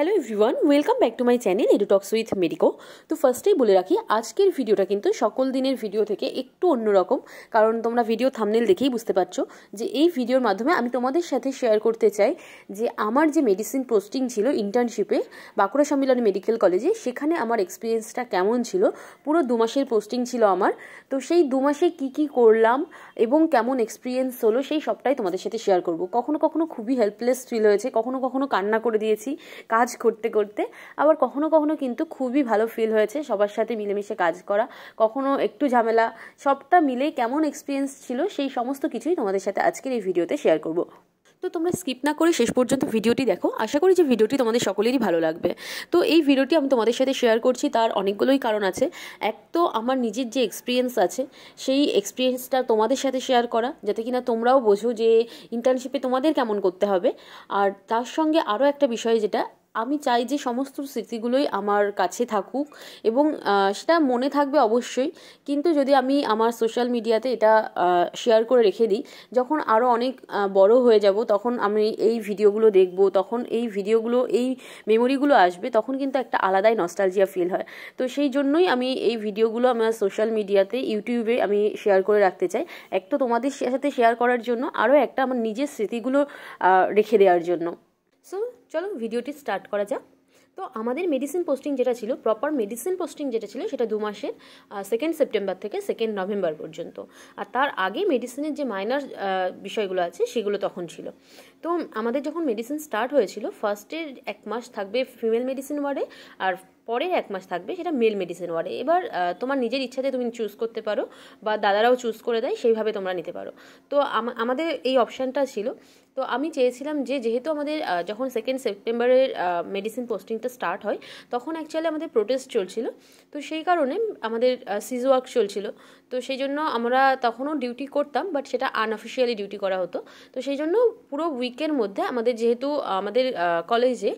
hello everyone welcome back to my channel Edutalks with medico তো ফার্স্টেই বলে রাখি আজকের ভিডিওটা কিন্তু সকল দিনের ভিডিও থেকে একটু অন্যরকম কারণ তোমরা ভিডিও থামনেল দেখেই বুঝতে পারছো যে এই ভিডিওর মাধ্যমে আমি তোমাদের সাথে শেয়ার করতে চাই যে আমার যে মেডিসিন পোস্টিং ছিল ইন্টার্নশিপে বাঁকুড়া সম্মিলনী মেডিকেল কলেজে সেখানে আমার এক্সপিরিয়েন্সটা কেমন ছিল পুরো দু মাসের পোস্টিং ছিল আমার তো সেই দু মাসে কী কী করলাম এবং কেমন এক্সপিরিয়েন্স হলো সেই সবটাই তোমাদের সাথে শেয়ার করব কখনো কখনো খুবই হেল্পলেস ফিল হয়েছে কখনো কখনো কান্না করে দিয়েছি কাজ কাজ করতে করতে আবার কখনো কখনো কিন্তু খুবই ভালো ফিল হয়েছে সবার সাথে মিলেমিশে কাজ করা কখনো একটু ঝামেলা সবটা মিলে কেমন এক্সপিরিয়েন্স ছিল সেই সমস্ত কিছুই তোমাদের সাথে আজকের এই ভিডিওতে শেয়ার করব তো তোমরা স্কিপ না করে শেষ পর্যন্ত ভিডিওটি দেখো আশা করি যে ভিডিওটি তোমাদের সকলেরই ভালো লাগবে তো এই ভিডিওটি আমি তোমাদের সাথে শেয়ার করছি তার অনেকগুলোই কারণ আছে এক তো আমার নিজের যে এক্সপিরিয়েন্স আছে সেই এক্সপিরিয়েন্সটা তোমাদের সাথে শেয়ার করা যাতে কিনা তোমরাও বোঝো যে ইন্টার্নশিপে তোমাদের কেমন করতে হবে আর তার সঙ্গে আরও একটা বিষয় যেটা আমি চাই যে সমস্ত স্মৃতিগুলোই আমার কাছে থাকুক এবং সেটা মনে থাকবে অবশ্যই কিন্তু যদি আমি আমার সোশ্যাল মিডিয়াতে এটা শেয়ার করে রেখে দিই যখন আরও অনেক বড় হয়ে যাব তখন আমি এই ভিডিওগুলো দেখব তখন এই ভিডিওগুলো এই মেমোরিগুলো আসবে তখন কিন্তু একটা আলাদাই নস্টালজিয়া ফিল হয় তো সেই জন্যই আমি এই ভিডিওগুলো আমার সোশ্যাল মিডিয়াতে ইউটিউবে আমি শেয়ার করে রাখতে চাই এক তো তোমাদের সাথে শেয়ার করার জন্য আরও একটা আমার নিজের স্মৃতিগুলো রেখে দেওয়ার জন্য সো চলো ভিডিওটি স্টার্ট করা যাক তো আমাদের মেডিসিন পোস্টিং যেটা ছিল প্রপার মেডিসিন পোস্টিং যেটা ছিল সেটা দু মাসের সেকেন্ড সেপ্টেম্বর থেকে সেকেন্ড নভেম্বর পর্যন্ত আর তার আগে মেডিসিনের যে মাইনার বিষয়গুলো আছে সেগুলো তখন ছিল তো আমাদের যখন মেডিসিন স্টার্ট হয়েছিল ফার্স্টের এক মাস থাকবে ফিমেল মেডিসিন ওয়ার্ডে আর পরের এক মাস থাকবে সেটা মেল মেডিসিন ওয়ার্ডে এবার তোমার নিজের ইচ্ছাতে তুমি চুজ করতে পারো বা দাদারাও চুজ করে দেয় সেইভাবে তোমরা নিতে পারো তো আমাদের এই অপশানটা ছিল তো আমি চেয়েছিলাম যে যেহেতু আমাদের যখন সেকেন্ড সেপ্টেম্বরের মেডিসিন পোস্টিংটা স্টার্ট হয় তখন অ্যাকচুয়ালি আমাদের প্রোটেস্ট চলছিল তো সেই কারণে আমাদের সিজ ওয়ার্ক চলছিল তো সেই জন্য আমরা তখনও ডিউটি করতাম বাট সেটা আনঅফিসিয়ালি ডিউটি করা হতো তো সেই জন্য পুরো উইকের মধ্যে আমাদের যেহেতু আমাদের কলেজে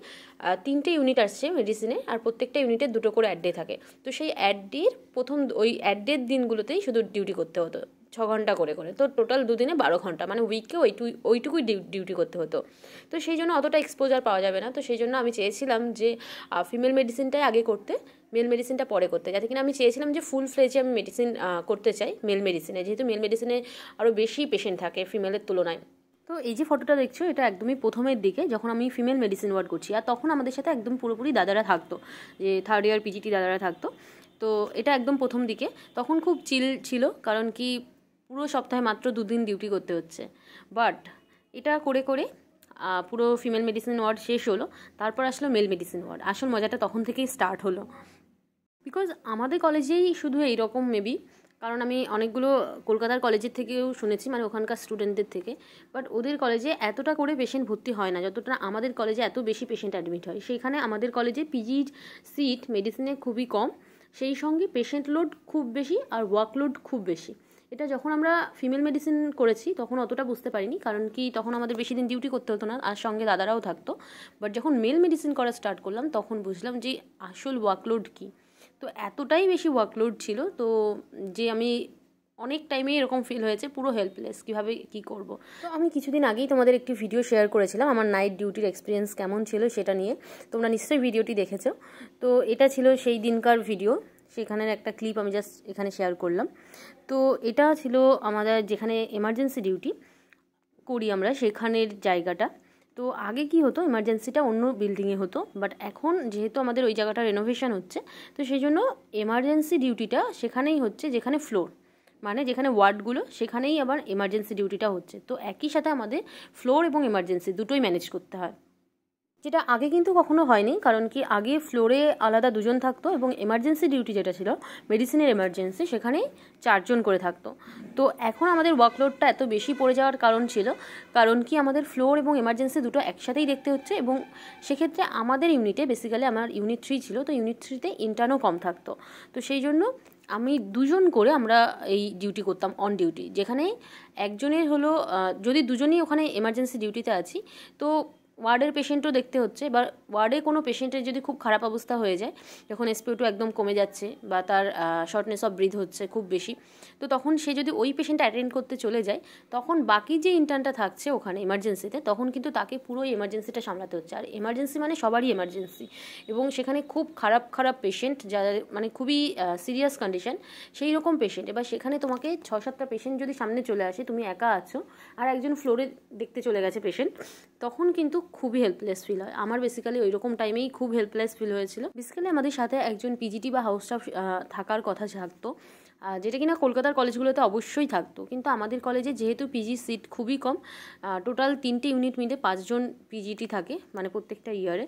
তিনটে ইউনিট আসছে মেডিসিনে আর প্রত্যেকটা ইউনিটে দুটো করে অ্যাড ডে থাকে তো সেই অ্যাড ডের প্রথম ওই অ্যাড ডের দিনগুলোতেই শুধু ডিউটি করতে হতো ছ ঘন্টা করে করে তো টোটাল দুদিনে বারো ঘন্টা মানে উইকে ওইটু ওইটুকুই ডিউটি করতে হতো তো সেই জন্য অতটা এক্সপোজার পাওয়া যাবে না তো সেই জন্য আমি চেয়েছিলাম যে ফিমেল মেডিসিনটাই আগে করতে মেল মেডিসিনটা পরে করতে যাতে কিনা আমি চেয়েছিলাম যে ফুল ফ্লেজে আমি মেডিসিন করতে চাই মেল মেডিসিনে যেহেতু মেল মেডিসিনে আরও বেশি পেশেন্ট থাকে ফিমেলের তুলনায় তো এই যে ফটোটা দেখছো এটা একদমই প্রথমের দিকে যখন আমি ফিমেল মেডিসিন ওয়ার্ড করছি আর তখন আমাদের সাথে একদম পুরোপুরি দাদারা থাকতো যে থার্ড ইয়ার পিজিটি দাদারা থাকতো তো এটা একদম প্রথম দিকে তখন খুব চিল ছিল কারণ কি পুরো সপ্তাহে মাত্র দুদিন ডিউটি করতে হচ্ছে বাট এটা করে করে পুরো ফিমেল মেডিসিন ওয়ার্ড শেষ হলো তারপর আসলো মেল মেডিসিন ওয়ার্ড আসল মজাটা তখন থেকেই স্টার্ট হলো বিকজ আমাদের কলেজেই শুধু এইরকম মেবি কারণ আমি অনেকগুলো কলকাতার কলেজের থেকেও শুনেছি মানে ওখানকার স্টুডেন্টদের থেকে বাট ওদের কলেজে এতটা করে পেশেন্ট ভর্তি হয় না যতটা আমাদের কলেজে এত বেশি পেশেন্ট অ্যাডমিট হয় সেইখানে আমাদের কলেজে পিজির সিট মেডিসিনে খুবই কম সেই সঙ্গে পেশেন্ট লোড খুব বেশি আর ওয়ার্কলোড খুব বেশি এটা যখন আমরা ফিমেল মেডিসিন করেছি তখন অতটা বুঝতে পারিনি কারণ কি তখন আমাদের বেশি দিন ডিউটি করতে হতো না আর সঙ্গে দাদারাও থাকতো বাট যখন মেল মেডিসিন করা স্টার্ট করলাম তখন বুঝলাম যে আসল ওয়ার্কলোড কী তো এতটাই বেশি ওয়ার্কলোড ছিল তো যে আমি অনেক টাইমে এরকম ফিল হয়েছে পুরো হেল্পলেস কীভাবে কি করব তো আমি কিছুদিন আগেই তোমাদের একটি ভিডিও শেয়ার করেছিলাম আমার নাইট ডিউটির এক্সপিরিয়েন্স কেমন ছিল সেটা নিয়ে তোমরা নিশ্চয়ই ভিডিওটি দেখেছো তো এটা ছিল সেই দিনকার ভিডিও সেখানের একটা ক্লিপ আমি জাস্ট এখানে শেয়ার করলাম তো এটা ছিল আমাদের যেখানে এমার্জেন্সি ডিউটি করি আমরা সেখানের জায়গাটা তো আগে কি হতো এমার্জেন্সিটা অন্য বিল্ডিংয়ে হতো বাট এখন যেহেতু আমাদের ওই জায়গাটা রেনোভেশন হচ্ছে তো সেই জন্য এমার্জেন্সি ডিউটিটা সেখানেই হচ্ছে যেখানে ফ্লোর মানে যেখানে ওয়ার্ডগুলো সেখানেই আবার এমার্জেন্সি ডিউটিটা হচ্ছে তো একই সাথে আমাদের ফ্লোর এবং এমার্জেন্সি দুটোই ম্যানেজ করতে হয় যেটা আগে কিন্তু কখনো হয়নি কারণ কি আগে ফ্লোরে আলাদা দুজন থাকতো এবং এমার্জেন্সি ডিউটি যেটা ছিল মেডিসিনের এমার্জেন্সি সেখানে চারজন করে থাকতো তো এখন আমাদের ওয়ার্কলোডটা এত বেশি পড়ে যাওয়ার কারণ ছিল কারণ কি আমাদের ফ্লোর এবং এমার্জেন্সি দুটো একসাথেই দেখতে হচ্ছে এবং সেক্ষেত্রে আমাদের ইউনিটে বেসিক্যালি আমার ইউনিট থ্রি ছিল তো ইউনিট থ্রিতে ইন্টার্নও কম থাকতো তো সেই জন্য আমি দুজন করে আমরা এই ডিউটি করতাম অন ডিউটি যেখানে একজনের হলো যদি দুজনেই ওখানে এমার্জেন্সি ডিউটিতে আছি তো ওয়ার্ডের পেশেন্টও দেখতে হচ্ছে এবার ওয়ার্ডে কোনো পেশেন্টের যদি খুব খারাপ অবস্থা হয়ে যায় যখন এসপিওটু একদম কমে যাচ্ছে বা তার শর্টনেস অফ ব্রিথ হচ্ছে খুব বেশি তো তখন সে যদি ওই পেশেন্ট অ্যাটেন্ড করতে চলে যায় তখন বাকি যে ইন্টার্নটা থাকছে ওখানে এমার্জেন্সিতে তখন কিন্তু তাকে পুরো এমার্জেন্সিটা সামলাতে হচ্ছে আর এমার্জেন্সি মানে সবারই এমার্জেন্সি এবং সেখানে খুব খারাপ খারাপ পেশেন্ট যাদের মানে খুবই সিরিয়াস কন্ডিশন সেই রকম পেশেন্ট এবার সেখানে তোমাকে ছ সাতটা পেশেন্ট যদি সামনে চলে আসে তুমি একা আছো আর একজন ফ্লোরে দেখতে চলে গেছে পেশেন্ট তখন কিন্তু খুবই হেল্পলেস ফিল হয় আমার বেসিক্যালি ওই রকম টাইমেই খুব হেল্পলেস ফিল হয়েছিল বেসিক্যালি আমাদের সাথে একজন পিজিটি বা হাউস স্টাফ থাকার কথা থাকতো যেটা কিনা কলকাতার কলেজগুলোতে অবশ্যই থাকতো কিন্তু আমাদের কলেজে যেহেতু পিজি সিট খুবই কম টোটাল তিনটে ইউনিট মিলে পাঁচজন পিজিটি থাকে মানে প্রত্যেকটা ইয়ারে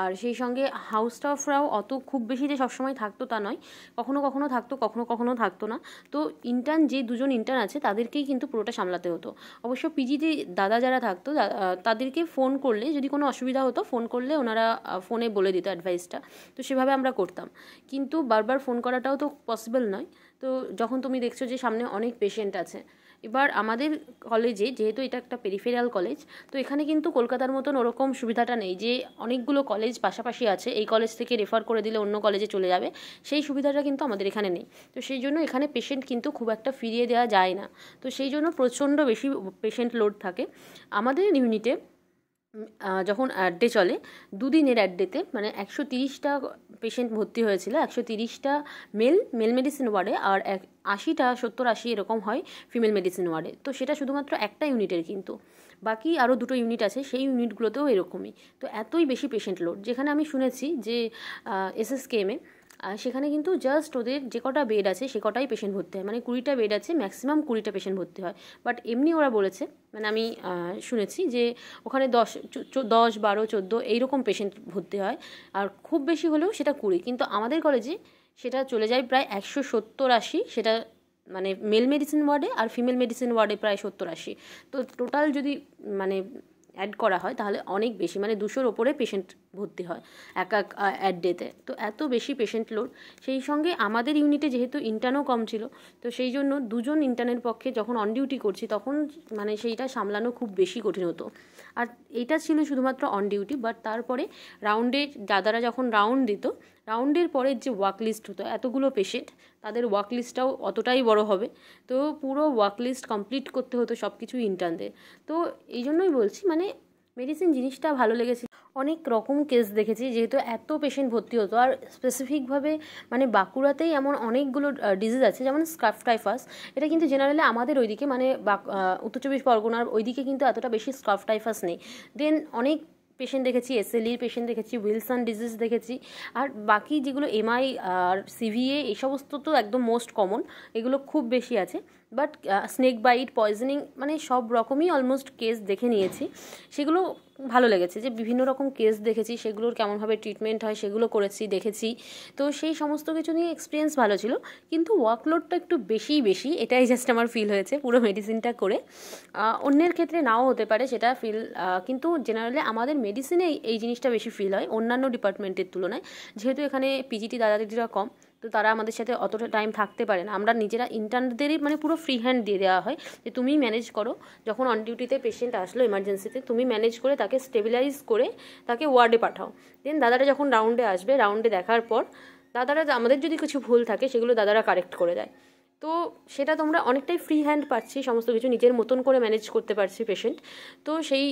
আর সেই সঙ্গে হাউস স্টাফরাও অত খুব বেশি যে সবসময় থাকতো তা নয় কখনো কখনো থাকতো কখনো কখনো থাকতো না তো ইন্টার্ন যে দুজন ইন্টার্ন আছে তাদেরকেই কিন্তু পুরোটা সামলাতে হতো অবশ্য পিজিতে দাদা যারা থাকতো তাদেরকে ফোন করলে যদি কোনো অসুবিধা হতো ফোন করলে ওনারা ফোনে বলে দিত অ্যাডভাইসটা তো সেভাবে আমরা করতাম কিন্তু বারবার ফোন করাটাও তো পসিবল নয় তো যখন তুমি দেখছো যে সামনে অনেক পেশেন্ট আছে এবার আমাদের কলেজে যেহেতু এটা একটা পেরিফেরিয়াল কলেজ তো এখানে কিন্তু কলকাতার মতন ওরকম সুবিধাটা নেই যে অনেকগুলো কলেজ পাশাপাশি আছে এই কলেজ থেকে রেফার করে দিলে অন্য কলেজে চলে যাবে সেই সুবিধাটা কিন্তু আমাদের এখানে নেই তো সেই জন্য এখানে পেশেন্ট কিন্তু খুব একটা ফিরিয়ে দেওয়া যায় না তো সেই জন্য প্রচণ্ড বেশি পেশেন্ট লোড থাকে আমাদের ইউনিটে যখন অ্যাড ডে চলে দুদিনের ডেতে মানে একশো তিরিশটা পেশেন্ট ভর্তি হয়েছিল একশো তিরিশটা মেল মেল মেডিসিন ওয়ার্ডে আর এক আশিটা সত্তর আশি এরকম হয় ফিমেল মেডিসিন ওয়ার্ডে তো সেটা শুধুমাত্র একটা ইউনিটের কিন্তু বাকি আরও দুটো ইউনিট আছে সেই ইউনিটগুলোতেও এরকমই তো এতই বেশি পেশেন্ট লোড যেখানে আমি শুনেছি যে এসএসকেএমে সেখানে কিন্তু জাস্ট ওদের যে কটা বেড আছে সে কটাই পেশেন্ট ভর্তি হয় মানে কুড়িটা বেড আছে ম্যাক্সিমাম কুড়িটা পেশেন্ট ভর্তি হয় বাট এমনি ওরা বলেছে মানে আমি শুনেছি যে ওখানে দশ দশ বারো চোদ্দো এইরকম পেশেন্ট ভর্তি হয় আর খুব বেশি হলেও সেটা কুড়ি কিন্তু আমাদের কলেজে সেটা চলে যায় প্রায় একশো সত্তর আশি সেটা মানে মেল মেডিসিন ওয়ার্ডে আর ফিমেল মেডিসিন ওয়ার্ডে প্রায় সত্তর আশি তো টোটাল যদি মানে অ্যাড করা হয় তাহলে অনেক বেশি মানে দুশোর ওপরে পেশেন্ট ভর্তি হয় এক এক অ্যাড ডেতে তো এত বেশি পেশেন্ট লোড সেই সঙ্গে আমাদের ইউনিটে যেহেতু ইন্টার্নও কম ছিল তো সেই জন্য দুজন ইন্টার্নের পক্ষে যখন অন ডিউটি করছি তখন মানে সেইটা সামলানো খুব বেশি কঠিন হতো আর এটা ছিল শুধুমাত্র অন ডিউটি বাট তারপরে রাউন্ডে দাদারা যখন রাউন্ড দিত রাউন্ডের পরে যে ওয়াক লিস্ট হতো এতগুলো পেশেন্ট তাদের ওয়ার্ক লিস্টটাও অতটাই বড় হবে তো পুরো ওয়ার্ক লিস্ট কমপ্লিট করতে হতো সব কিছু ইন্টার্নদের তো এই জন্যই বলছি মানে মেডিসিন জিনিসটা ভালো লেগেছে অনেক রকম কেস দেখেছি যেহেতু এত পেশেন্ট ভর্তি হতো আর স্পেসিফিকভাবে মানে বাঁকুড়াতেই এমন অনেকগুলো ডিজিজ আছে যেমন স্কার্ফ টাইফাস এটা কিন্তু জেনারেলি আমাদের ওইদিকে মানে উত্তর চব্বিশ পরগনার ওইদিকে কিন্তু এতটা বেশি স্ক্রাফ টাইফাস নেই দেন অনেক পেশেন্ট দেখেছি এসএলইর e পেশেন্ট দেখেছি উইলসন ডিজিজ দেখেছি আর বাকি যেগুলো এমআই আর সিভিএ এই সমস্ত তো একদম মোস্ট কমন এগুলো খুব বেশি আছে বাট স্নেক বাইট পয়জনিং মানে সব রকমই অলমোস্ট কেস দেখে নিয়েছি সেগুলো ভালো লেগেছে যে বিভিন্ন রকম কেস দেখেছি সেগুলোর কেমনভাবে ট্রিটমেন্ট হয় সেগুলো করেছি দেখেছি তো সেই সমস্ত কিছু নিয়ে এক্সপিরিয়েন্স ভালো ছিল কিন্তু ওয়ার্কলোডটা একটু বেশিই বেশি এটাই জাস্ট আমার ফিল হয়েছে পুরো মেডিসিনটা করে অন্যের ক্ষেত্রে নাও হতে পারে সেটা ফিল কিন্তু জেনারেলি আমাদের মেডিসিনে এই জিনিসটা বেশি ফিল হয় অন্যান্য ডিপার্টমেন্টের তুলনায় যেহেতু এখানে পিজিটি দাদা দিদিরা কম তো তারা আমাদের সাথে অতটা টাইম থাকতে পারে না আমরা নিজেরা ইন্টার্নদেরই মানে পুরো ফ্রি হ্যান্ড দিয়ে দেওয়া হয় যে তুমি ম্যানেজ করো যখন অন ডিউটিতে পেশেন্ট আসলো এমার্জেন্সিতে তুমি ম্যানেজ করে তাকে স্টেবিলাইজ করে তাকে ওয়ার্ডে পাঠাও দেন দাদারা যখন রাউন্ডে আসবে রাউন্ডে দেখার পর দাদারা আমাদের যদি কিছু ভুল থাকে সেগুলো দাদারা কারেক্ট করে দেয় তো সেটা তোমরা অনেকটাই ফ্রি হ্যান্ড পাচ্ছি সমস্ত কিছু নিজের মতন করে ম্যানেজ করতে পারছি পেশেন্ট তো সেই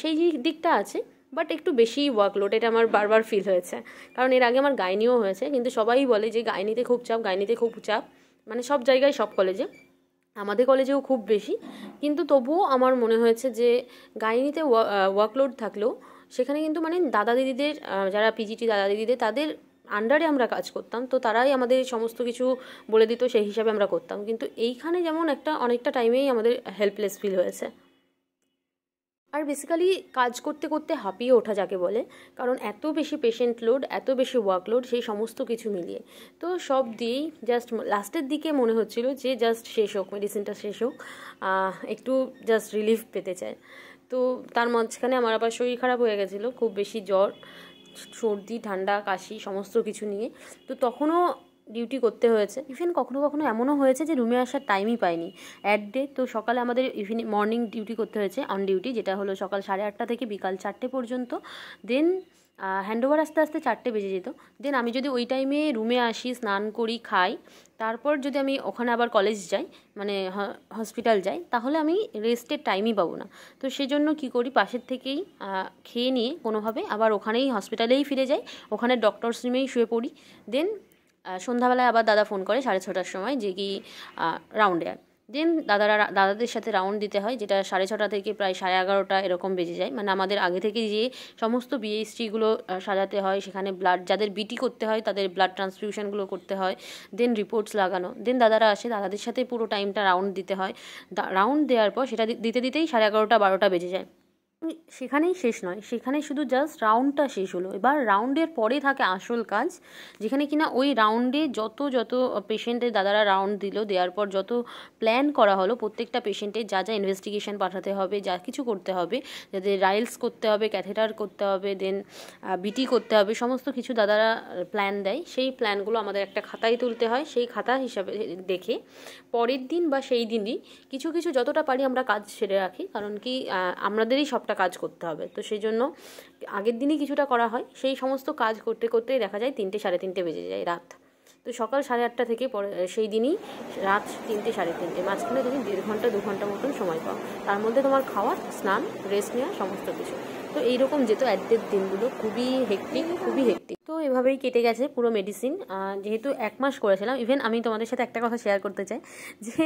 সেই দিকটা আছে বাট একটু বেশিই ওয়ার্কলোড এটা আমার বারবার ফিল হয়েছে কারণ এর আগে আমার গাইনিও হয়েছে কিন্তু সবাই বলে যে গাইনিতে খুব চাপ গাইনিতে খুব চাপ মানে সব জায়গায় সব কলেজে আমাদের কলেজেও খুব বেশি কিন্তু তবুও আমার মনে হয়েছে যে গাইনিতে ওয়ার্কলোড থাকলেও সেখানে কিন্তু মানে দাদা দিদিদের যারা পিজিটি দাদা দিদিদের তাদের আন্ডারে আমরা কাজ করতাম তো তারাই আমাদের সমস্ত কিছু বলে দিত সেই হিসাবে আমরা করতাম কিন্তু এইখানে যেমন একটা অনেকটা টাইমেই আমাদের হেল্পলেস ফিল হয়েছে আর বেসিক্যালি কাজ করতে করতে হাঁপিয়ে ওঠা যাকে বলে কারণ এত বেশি পেশেন্ট লোড এত বেশি ওয়ার্কলোড সেই সমস্ত কিছু মিলিয়ে তো সব দিয়েই জাস্ট লাস্টের দিকে মনে হচ্ছিল যে জাস্ট শেষ হোক মেডিসিনটা শেষ হোক একটু জাস্ট রিলিফ পেতে চায় তো তার মাঝখানে আমার আবার শরীর খারাপ হয়ে গেছিলো খুব বেশি জ্বর সর্দি ঠান্ডা কাশি সমস্ত কিছু নিয়ে তো তখনও ডিউটি করতে হয়েছে ইভেন কখনো কখনো এমনও হয়েছে যে রুমে আসার টাইমই পাইনি অ্যাট ডে তো সকালে আমাদের ইভিনিং মর্নিং ডিউটি করতে হয়েছে অন ডিউটি যেটা হলো সকাল সাড়ে আটটা থেকে বিকাল চারটে পর্যন্ত দেন হ্যান্ডওভার আস্তে আস্তে চারটে বেজে যেত দেন আমি যদি ওই টাইমে রুমে আসি স্নান করি খাই তারপর যদি আমি ওখানে আবার কলেজ যাই মানে হসপিটাল যাই তাহলে আমি রেস্টের টাইমই পাবো না তো সেজন্য কি করি পাশের থেকেই খেয়ে নিয়ে কোনোভাবে আবার ওখানেই হসপিটালেই ফিরে যাই ওখানে ডক্টরস রুমেই শুয়ে পড়ি দেন সন্ধ্যাবেলায় আবার দাদা ফোন করে সাড়ে ছটার সময় যে কি রাউন্ডে দেন দাদারা দাদাদের সাথে রাউন্ড দিতে হয় যেটা সাড়ে ছটা থেকে প্রায় সাড়ে এগারোটা এরকম বেজে যায় মানে আমাদের আগে থেকে যে সমস্ত বিএসসিগুলো সাজাতে হয় সেখানে ব্লাড যাদের বিটি করতে হয় তাদের ব্লাড ট্রান্সফিউশনগুলো করতে হয় দেন রিপোর্টস লাগানো দেন দাদারা আসে দাদাদের সাথে পুরো টাইমটা রাউন্ড দিতে হয় রাউন্ড দেওয়ার পর সেটা দিতে দিতেই সাড়ে এগারোটা বারোটা বেজে যায় সেখানেই শেষ নয় সেখানে শুধু জাস্ট রাউন্ডটা শেষ হলো এবার রাউন্ডের পরে থাকে আসল কাজ যেখানে কিনা ওই রাউন্ডে যত যত পেশেন্টের দাদারা রাউন্ড দিল দেওয়ার পর যত প্ল্যান করা হলো প্রত্যেকটা পেশেন্টের যা যা ইনভেস্টিগেশন পাঠাতে হবে যা কিছু করতে হবে যাদের রাইলস করতে হবে ক্যাথেটার করতে হবে দেন বিটি করতে হবে সমস্ত কিছু দাদারা প্ল্যান দেয় সেই প্ল্যানগুলো আমাদের একটা খাতায় তুলতে হয় সেই খাতা হিসাবে দেখে পরের দিন বা সেই দিনই কিছু কিছু যতটা পারি আমরা কাজ সেরে রাখি কারণ কি আমাদেরই সব সবটা কাজ করতে হবে তো সেই জন্য আগের দিনই কিছুটা করা হয় সেই সমস্ত কাজ করতে করতেই দেখা যায় তিনটে সাড়ে তিনটে বেজে যায় রাত তো সকাল সাড়ে আটটা থেকে পরে সেই দিনই রাত তিনটে সাড়ে তিনটে মাঝখানে তুমি দেড় ঘন্টা দু ঘন্টা মতন সময় পাও তার মধ্যে তোমার খাওয়া স্নান রেস্ট নেওয়া সমস্ত কিছু তো এইরকম যেত অ্যাডের দিনগুলো খুবই হেক্টিক খুবই হেক্টিক তো এভাবেই কেটে গেছে পুরো মেডিসিন যেহেতু এক মাস করেছিলাম ইভেন আমি তোমাদের সাথে একটা কথা শেয়ার করতে চাই যে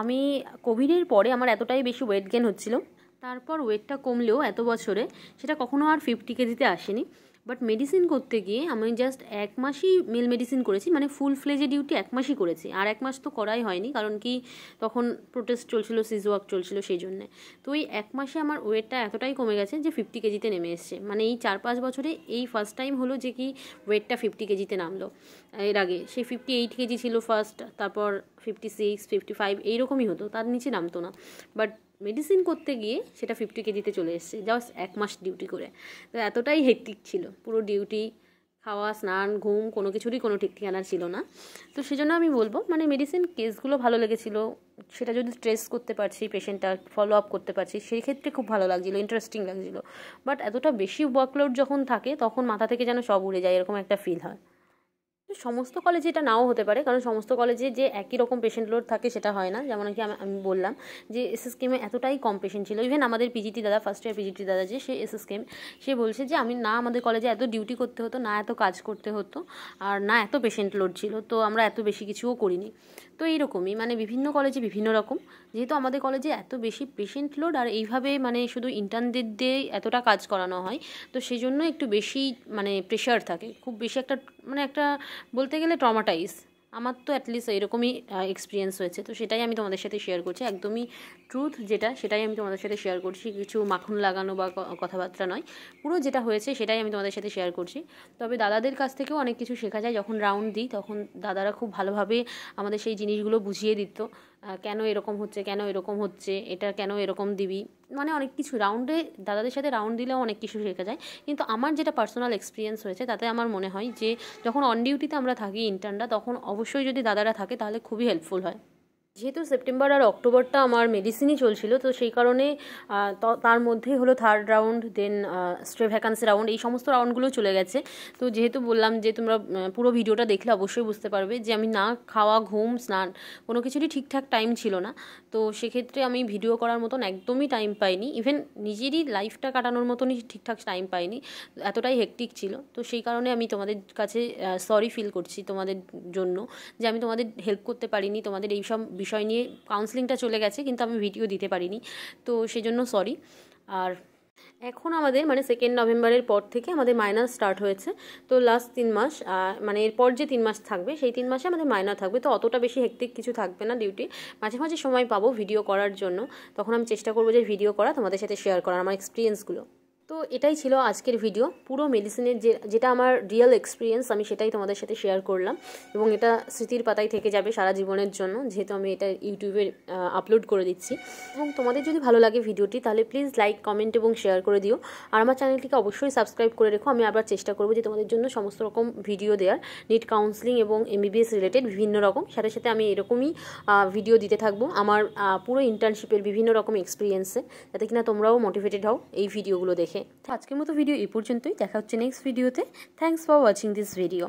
আমি কোভিডের পরে আমার এতটাই বেশি ওয়েট গেন হচ্ছিলো তারপর ওয়েটটা কমলেও এত বছরে সেটা কখনো আর ফিফটি কেজিতে আসেনি বাট মেডিসিন করতে গিয়ে আমি জাস্ট এক মাসই মেল মেডিসিন করেছি মানে ফুল ফ্লেজে ডিউটি এক মাসই করেছি আর এক মাস তো করাই হয়নি কারণ কি তখন প্রোটেস্ট চলছিল সিজ ওয়ার্ক চলছিল সেই জন্যে তো এই এক মাসে আমার ওয়েটটা এতটাই কমে গেছে যে ফিফটি কেজিতে নেমে এসছে মানে এই চার পাঁচ বছরে এই ফার্স্ট টাইম হলো যে কি ওয়েটটা ফিফটি কেজিতে নামলো এর আগে সে ফিফটি এইট কেজি ছিল ফার্স্ট তারপর ফিফটি সিক্স ফিফটি ফাইভ এইরকমই হতো তার নিচে নামতো না বাট মেডিসিন করতে গিয়ে সেটা ফিফটি কেজিতে চলে এসছে জাস্ট এক মাস ডিউটি করে তো এতটাই হেক্টিক ছিল পুরো ডিউটি খাওয়া স্নান ঘুম কোনো কিছুরই কোনো ঠিক ঠিকানা ছিল না তো সেজন্য আমি বলবো মানে মেডিসিন কেসগুলো ভালো লেগেছিলো সেটা যদি স্ট্রেস করতে পারছি পেশেন্টটা ফলো আপ করতে পারছি সেই ক্ষেত্রে খুব ভালো লাগছিলো ইন্টারেস্টিং লাগছিলো বাট এতটা বেশি ওয়ার্কলোড যখন থাকে তখন মাথা থেকে যেন সব উড়ে যায় এরকম একটা ফিল হয় সমস্ত কলেজে এটা নাও হতে পারে কারণ সমস্ত কলেজে যে একই রকম পেশেন্ট লোড থাকে সেটা হয় না যেমন কি আমি বললাম যে এস এস কেমে এতটাই কম পেশেন্ট ছিল ইভেন আমাদের পিজিটি দাদা ফার্স্ট ইয়ার পিজিটি দাদা যে সে এস এস কেম সে বলছে যে আমি না আমাদের কলেজে এত ডিউটি করতে হতো না এত কাজ করতে হতো আর না এত পেশেন্ট লোড ছিল তো আমরা এত বেশি কিছুও করিনি তো এইরকমই মানে বিভিন্ন কলেজে বিভিন্ন রকম যেহেতু আমাদের কলেজে এত বেশি পেশেন্ট লোড আর এইভাবে মানে শুধু ইন্টার্নদের দিয়ে এতটা কাজ করানো হয় তো সেই জন্য একটু বেশি মানে প্রেশার থাকে খুব বেশি একটা মানে একটা বলতে গেলে ট্রমাটাইজ আমার তো অ্যাটলিস্ট এরকমই এক্সপিরিয়েন্স হয়েছে তো সেটাই আমি তোমাদের সাথে শেয়ার করছি একদমই ট্রুথ যেটা সেটাই আমি তোমাদের সাথে শেয়ার করছি কিছু মাখন লাগানো বা কথাবার্তা নয় পুরো যেটা হয়েছে সেটাই আমি তোমাদের সাথে শেয়ার করছি তবে দাদাদের কাছ থেকেও অনেক কিছু শেখা যায় যখন রাউন্ড দিই তখন দাদারা খুব ভালোভাবে আমাদের সেই জিনিসগুলো বুঝিয়ে দিত কেন এরকম হচ্ছে কেন এরকম হচ্ছে এটা কেন এরকম দিবি মানে অনেক কিছু রাউন্ডে দাদাদের সাথে রাউন্ড দিলেও অনেক কিছু শেখা যায় কিন্তু আমার যেটা পার্সোনাল এক্সপিরিয়েন্স হয়েছে তাতে আমার মনে হয় যে যখন অন ডিউটিতে আমরা থাকি ইন্টার্নরা তখন অবশ্যই যদি দাদারা থাকে তাহলে খুবই হেল্পফুল হয় যেহেতু সেপ্টেম্বর আর অক্টোবরটা আমার মেডিসিনই চলছিল তো সেই কারণে তার মধ্যেই হলো third round then stray vacancy round এই সমস্ত রাউন্ডগুলো চলে গেছে তো যেহেতু বললাম যে তোমরা পুরো ভিডিওটা দেখলে অবশ্যই বুঝতে পারবে যে আমি না খাওয়া ঘুম স্নান কোনো কিছুরই ঠিকঠাক টাইম ছিল না তো সেক্ষেত্রে আমি ভিডিও করার মতন একদমই টাইম পাইনি ইভেন নিজেরই লাইফটা কাটানোর মতনই ঠিকঠাক টাইম পাইনি এতটাই হেকটিক ছিল তো সেই কারণে আমি তোমাদের কাছে সরি ফিল করছি তোমাদের জন্য যে আমি তোমাদের হেল্প করতে পারিনি তোমাদের এই সব বিষয় নিয়ে কাউন্সেলিংটা চলে গেছে কিন্তু আমি ভিডিও দিতে পারিনি তো সেজন্য সরি আর এখন আমাদের মানে সেকেন্ড নভেম্বরের পর থেকে আমাদের মাইনার স্টার্ট হয়েছে তো লাস্ট তিন মাস মানে এরপর যে তিন মাস থাকবে সেই তিন মাসে আমাদের মাইনার থাকবে তো অতটা বেশি হেক্টিক কিছু থাকবে না ডিউটি মাঝে মাঝে সময় পাবো ভিডিও করার জন্য তখন আমি চেষ্টা করবো যে ভিডিও করা তোমাদের সাথে শেয়ার করার আমার এক্সপিরিয়েন্সগুলো তো এটাই ছিল আজকের ভিডিও পুরো মেডিসিনের যে যেটা আমার রিয়েল এক্সপিরিয়েন্স আমি সেটাই তোমাদের সাথে শেয়ার করলাম এবং এটা স্মৃতির পাতায় থেকে যাবে সারা জীবনের জন্য যেহেতু আমি এটা ইউটিউবে আপলোড করে দিচ্ছি এবং তোমাদের যদি ভালো লাগে ভিডিওটি তাহলে প্লিজ লাইক কমেন্ট এবং শেয়ার করে দিও আর আমার চ্যানেলটিকে অবশ্যই সাবস্ক্রাইব করে রেখো আমি আবার চেষ্টা করবো যে তোমাদের জন্য সমস্ত রকম ভিডিও দেওয়ার নিট কাউন্সিলিং এবং এমবিবিএস রিলেটেড বিভিন্ন রকম সাথে সাথে আমি এরকমই ভিডিও দিতে থাকবো আমার পুরো ইন্টার্নশিপের বিভিন্ন রকম এক্সপিরিয়েন্সে যাতে কিনা তোমরাও মোটিভেটেড হও এই ভিডিওগুলো দেখে দেখে আজকের মতো ভিডিও এই পর্যন্তই দেখা হচ্ছে নেক্সট ভিডিওতে thanks for watching this video